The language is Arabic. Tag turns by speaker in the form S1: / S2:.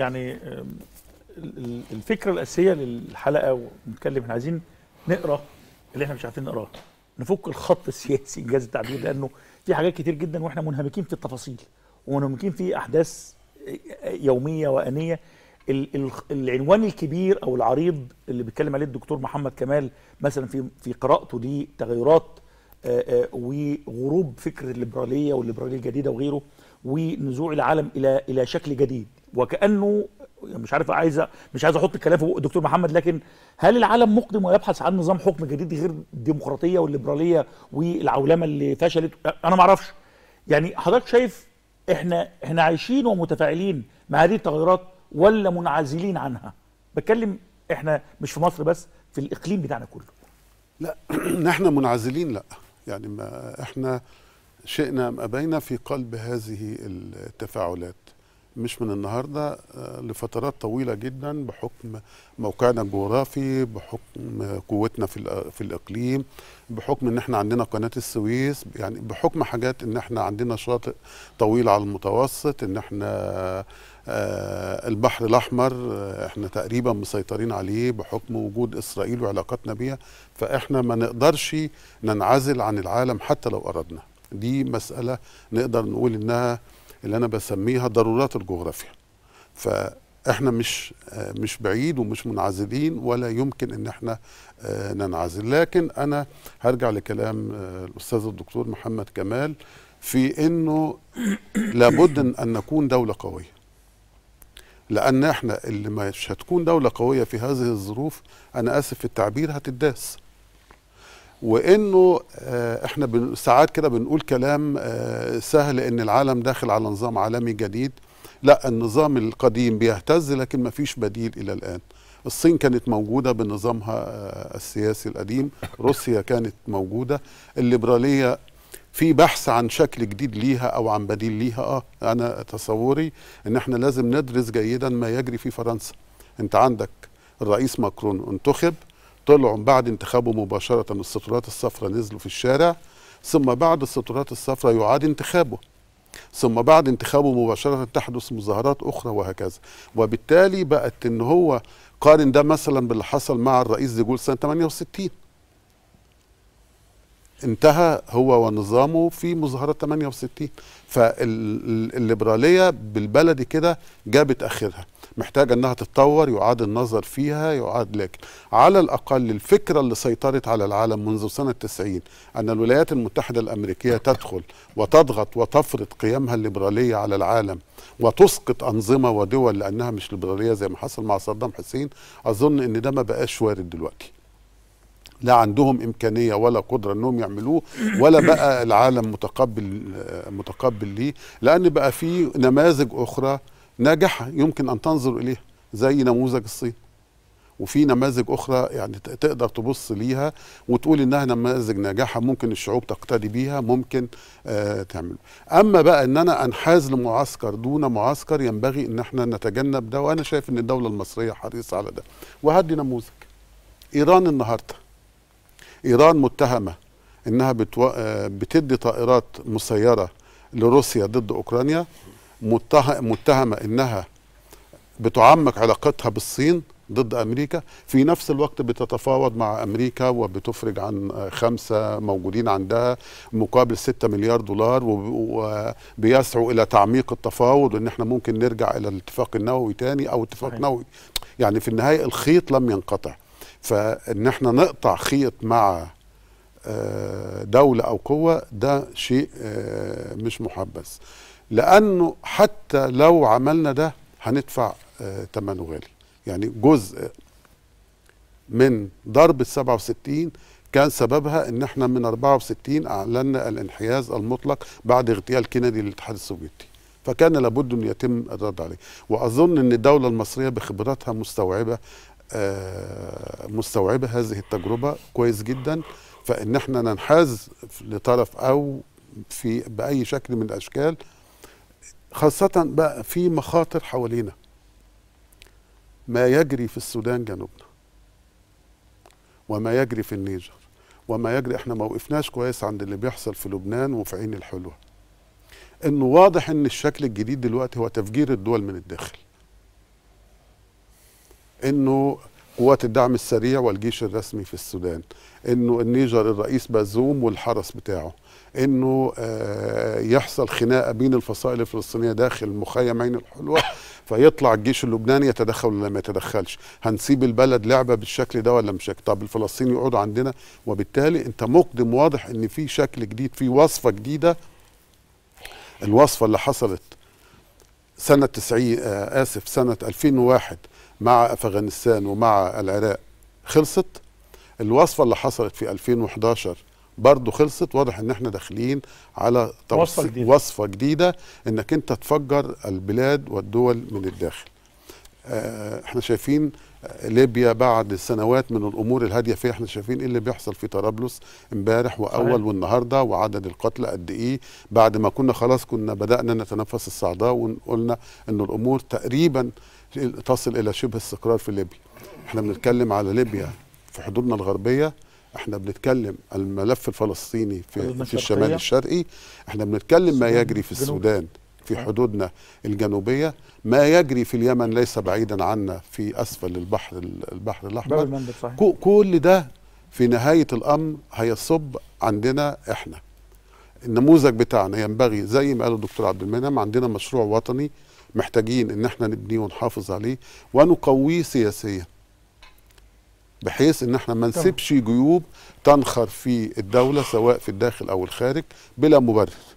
S1: يعني الفكره الاساسيه للحلقه ونتكلم احنا عايزين نقرا اللي احنا مش عارفين نقراه نفك الخط السياسي انجاز التعبير لانه في حاجات كتير جدا واحنا منهمكين في التفاصيل ومنهمكين في احداث يوميه وانيه العنوان الكبير او العريض اللي بيتكلم عليه الدكتور محمد كمال مثلا في في قراءته دي تغيرات وغروب فكره الليبراليه والليبراليه الجديده وغيره ونزوع العالم الى الى شكل جديد وكانه مش عارف عايز مش عايز احط الكلام في الدكتور محمد لكن هل العالم مقدم ويبحث عن نظام حكم جديد غير الديمقراطيه والليبراليه والعولمه اللي فشلت انا ما اعرفش يعني حضرتك شايف احنا احنا عايشين ومتفاعلين مع هذه التغيرات ولا منعزلين عنها بتكلم احنا مش في مصر بس في الاقليم بتاعنا كله
S2: لا نحن منعزلين لا يعني ما احنا شئنا ام ابينا في قلب هذه التفاعلات مش من النهارده آه، لفترات طويله جدا بحكم موقعنا الجغرافي بحكم قوتنا في في الاقليم بحكم ان احنا عندنا قناه السويس يعني بحكم حاجات ان احنا عندنا شاطئ طويل على المتوسط ان احنا آه، البحر الاحمر آه، احنا تقريبا مسيطرين عليه بحكم وجود اسرائيل وعلاقاتنا بيها فاحنا ما نقدرش ننعزل عن العالم حتى لو اردنا دي مساله نقدر نقول انها اللي انا بسميها ضرورات الجغرافيا فاحنا مش مش بعيد ومش منعزلين ولا يمكن ان احنا آه، ننعزل لكن انا هرجع لكلام آه، الاستاذ الدكتور محمد كمال في انه لابد ان نكون دوله قويه لان احنا اللي مش هتكون دوله قويه في هذه الظروف انا اسف في التعبير هتداس وانه آه، احنا ساعات كده بنقول كلام آه، سهل ان العالم داخل على نظام عالمي جديد لا النظام القديم بيهتز لكن ما فيش بديل الى الان الصين كانت موجوده بنظامها آه، السياسي القديم روسيا كانت موجوده الليبراليه في بحث عن شكل جديد ليها او عن بديل ليها اه انا تصوري ان احنا لازم ندرس جيدا ما يجري في فرنسا انت عندك الرئيس ماكرون انتخب طلعوا بعد انتخابه مباشرة السترات الصفراء نزلوا في الشارع ثم بعد السترات الصفراء يعاد انتخابه ثم بعد انتخابه مباشرة تحدث مظاهرات أخرى وهكذا وبالتالي بقت إن هو قارن ده مثلا باللي حصل مع الرئيس ديجول سنة 68 انتهى هو ونظامه في مظاهرة 68 فالليبرالية بالبلدي كده جابت آخرها محتاجه انها تتطور يعاد النظر فيها يعاد لكن على الاقل الفكره اللي سيطرت على العالم منذ سنه 90 ان الولايات المتحده الامريكيه تدخل وتضغط وتفرض قيمها الليبراليه على العالم وتسقط انظمه ودول لانها مش ليبراليه زي ما حصل مع صدام حسين اظن ان ده ما بقاش وارد دلوقتي لا عندهم امكانيه ولا قدره انهم يعملوه ولا بقى العالم متقبل متقبل ليه لان بقى في نماذج اخرى ناجحه يمكن ان تنظر اليها زي نموذج الصين وفي نماذج اخرى يعني تقدر تبص ليها وتقول انها نماذج ناجحه ممكن الشعوب تقتدي بيها ممكن آه تعمل اما بقى ان انا انحاز لمعسكر دون معسكر ينبغي ان احنا نتجنب ده وانا شايف ان الدوله المصريه حريصه على ده وهدي نموذج ايران النهارده ايران متهمه انها بتو... آه، بتدي طائرات مسيره لروسيا ضد اوكرانيا متهمه انها بتعمق علاقتها بالصين ضد امريكا في نفس الوقت بتتفاوض مع امريكا وبتفرج عن خمسه موجودين عندها مقابل 6 مليار دولار وبيسعوا الى تعميق التفاوض ان احنا ممكن نرجع الى الاتفاق النووي تاني او اتفاق نووي يعني في النهايه الخيط لم ينقطع فان احنا نقطع خيط مع آه، دولة أو قوة ده شيء آه، مش محبذ لأنه حتى لو عملنا ده هندفع ثمنه آه، غالي يعني جزء من ضرب ال 67 كان سببها ان احنا من 64 اعلنا الانحياز المطلق بعد اغتيال كندي للاتحاد السوفيتي فكان لابد ان يتم الرد عليه واظن ان الدوله المصريه بخبراتها مستوعبه مستوعبه هذه التجربه كويس جدا فان احنا ننحاز لطرف او في باي شكل من الاشكال خاصه بقى في مخاطر حوالينا ما يجري في السودان جنوبنا وما يجري في النيجر وما يجري احنا ما وقفناش كويس عند اللي بيحصل في لبنان وفي عين الحلوه انه واضح ان الشكل الجديد دلوقتي هو تفجير الدول من الداخل انه قوات الدعم السريع والجيش الرسمي في السودان انه النيجر الرئيس بازوم والحرس بتاعه انه آه، يحصل خناقه بين الفصائل الفلسطينيه داخل مخيم عين الحلوه فيطلع الجيش اللبناني يتدخل ولا ما يتدخلش هنسيب البلد لعبه بالشكل ده ولا مش طب الفلسطيني يقعد عندنا وبالتالي انت مقدم واضح ان في شكل جديد في وصفه جديده الوصفه اللي حصلت سنة 90 آه، آسف سنة 2001 مع أفغانستان ومع العراق خلصت الوصفة اللي حصلت في 2011 برضو خلصت واضح ان احنا داخلين على وصفة جديدة. وصفة جديدة انك انت تفجر البلاد والدول من الداخل آه، احنا شايفين ليبيا بعد سنوات من الامور الهاديه فيها احنا شايفين ايه اللي بيحصل في طرابلس امبارح واول صحيح. والنهارده وعدد القتلى قد ايه بعد ما كنا خلاص كنا بدانا نتنفس الصعداء وقلنا ان الامور تقريبا تصل الى شبه استقرار في ليبيا احنا بنتكلم على ليبيا في حدودنا الغربيه احنا بنتكلم الملف الفلسطيني في, في الشمال الشرقي احنا بنتكلم ما يجري في السودان في حدودنا الجنوبية ما يجري في اليمن ليس بعيدا عنا في أسفل البحر البحر الأحمر كل ده في نهاية الأمر هيصب عندنا إحنا النموذج بتاعنا ينبغي زي ما قال الدكتور عبد المنعم عندنا مشروع وطني محتاجين ان احنا نبنيه ونحافظ عليه ونقويه سياسيا بحيث ان احنا ما نسيبش جيوب تنخر في الدوله سواء في الداخل او الخارج بلا مبرر